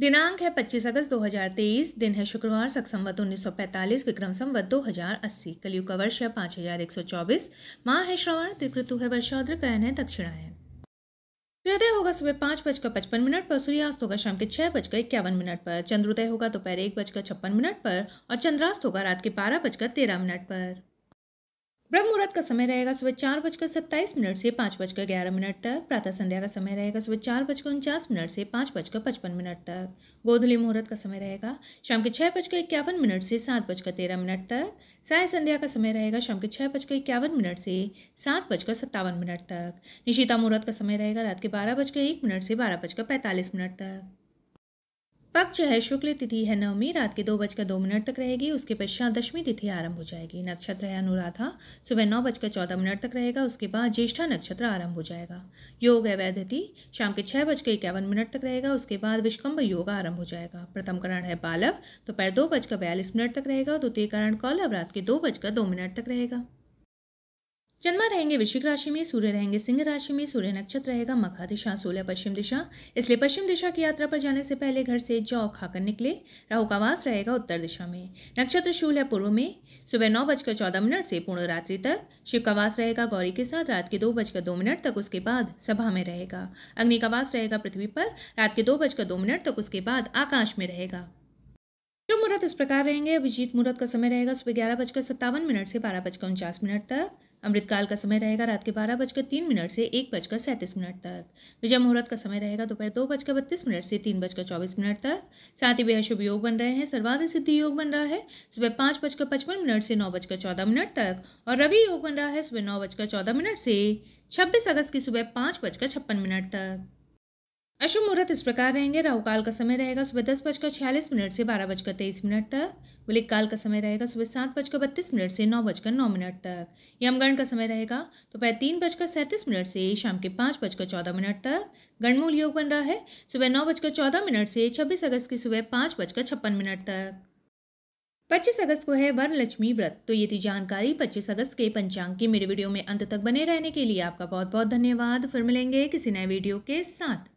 दिनांक है 25 अगस्त 2023 दिन है शुक्रवार सख संवत उन्नीस विक्रम संवत 2080 कलयुग का वर्ष है 5124 माह है श्रवण त्रिकृतु है वर्षाद्र कयन है दक्षिणायन सूर्योदय होगा सुबह पाँच बजकर पचपन मिनट पर सूर्यास्त होगा शाम के छह बजकर इक्यावन मिनट पर चंद्रोदय होगा दोपहर एक बजकर छप्पन मिनट पर और चंद्रास्त होगा रात के बारह बजकर तेरह मिनट पर ब्रह्म मुहूर्त का समय रहेगा सुबह चार बजकर सत्ताईस मिनट से पाँच बजकर ग्यारह मिनट तक प्रातः संध्या का समय रहेगा सुबह चार बजकर उनचास मिनट से पाँच बजकर पचपन मिनट तक गोधुली मुहूर्त का समय रहेगा शाम के छः बजकर इक्यावन मिनट से सात बजकर तेरह मिनट तक साय संध्या का समय रहेगा शाम के छः बजकर इक्यावन मिनट से सात बजकर सत्तावन मिनट तक निशिता मुहूर्त का समय रहेगा रात के बारह बजकर एक मिनट से बारह बजकर पैंतालीस मिनट तक पक्ष है शुक्ल तिथि है नवमी रात के दो बजकर दो मिनट तक रहेगी उसके पश्चात दशमी तिथि आरंभ हो जाएगी नक्षत्र है अनुराधा सुबह नौ बजकर चौदह मिनट तक रहेगा उसके बाद ज्येष्ठा नक्षत्र आरंभ हो जाएगा योग है वैधति शाम के छः बजकर इक्यावन मिनट तक रहेगा उसके बाद विश्वकम्भ योग आरंभ हो जाएगा प्रथम करण है बालव दोपहर दो बजकर बयालीस मिनट तक रहेगा द्वितीय करण कौलव रात के दो बजकर दो मिनट तक रहेगा चंद्रमा रहेंगे वृश्चिक राशि में सूर्य रहेंगे सिंह राशि में सूर्य नक्षत्र रहेगा मखा दिशा सोलह पश्चिम दिशा इसलिए पश्चिम दिशा की यात्रा पर जाने से पहले घर से जौ खाकर निकले राहु का वास रहेगा उत्तर दिशा में नक्षत्र शूल है पूर्व में सुबह नौ बजकर चौदह मिनट से पूर्ण रात्रि तक शिव का वास रहेगा गौरी के साथ रात के दो बजकर दो मिनट तक उसके बाद सभा में रहेगा अग्नि का वास रहेगा पृथ्वी पर रात के दो बजकर दो मिनट तक उसके बाद आकाश में रहेगा जो तो मुहूर्त इस प्रकार रहेंगे अभिजीत मुहूर्त का समय रहेगा सुबह ग्यारह बजकर सत्तावन मिनट से बारह बजकर उनचास मिनट तक अमृतकाल का समय रहेगा रात के बारह बजकर तीन मिनट से एक बजकर सैंतीस मिनट तक विजय मुहूर्त का समय रहेगा दोपहर दो, बजकर बत्तीस मिनट से तीन बजकर चौबीस मिनट तक साथ ही बेहद शुभ योग बन रहे हैं सर्वाधिक सिद्धि योग बन रहा है सुबह पाँच बजकर पचपन मिनट से नौ बजकर चौदह मिनट तक और रवि योग बन रहा है सुबह नौ बजकर चौदह मिनट से छब्बीस अगस्त की सुबह पाँच बजकर छप्पन मिनट तक अशुभ मुहूर्त इस प्रकार रहेंगे राहु काल का समय रहेगा सुबह दस बजकर छियालीस मिनट से बारह बजकर तेईस मिनट तक गुलिक काल का समय रहेगा सुबह सात बजकर बत्तीस मिनट से नौ बजकर नौ मिनट तक यमगण का समय रहेगा दोपहर तीन बजकर सैंतीस मिनट से शाम के पाँच बजकर चौदह मिनट तक गणमूल योग बन रहा है सुबह नौ बजकर चौदह मिनट से छब्बीस अगस्त की सुबह पाँच बजकर छप्पन मिनट तक पच्चीस अगस्त को है वर्ण लक्ष्मी व्रत तो ये थी जानकारी पच्चीस अगस्त के पंचांग की मेरे वीडियो में अंत तक बने रहने के लिए आपका बहुत बहुत धन्यवाद फिर मिलेंगे किसी नए वीडियो के साथ